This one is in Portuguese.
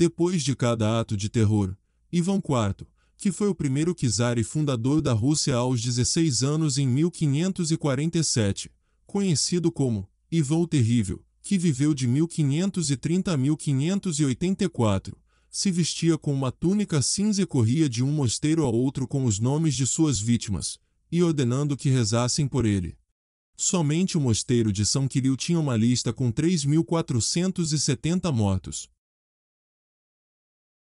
depois de cada ato de terror. Ivan IV, que foi o primeiro czar e fundador da Rússia aos 16 anos em 1547, conhecido como Ivan o Terrível, que viveu de 1530 a 1584, se vestia com uma túnica cinza e corria de um mosteiro a outro com os nomes de suas vítimas, e ordenando que rezassem por ele. Somente o mosteiro de São Quiril tinha uma lista com 3.470 mortos,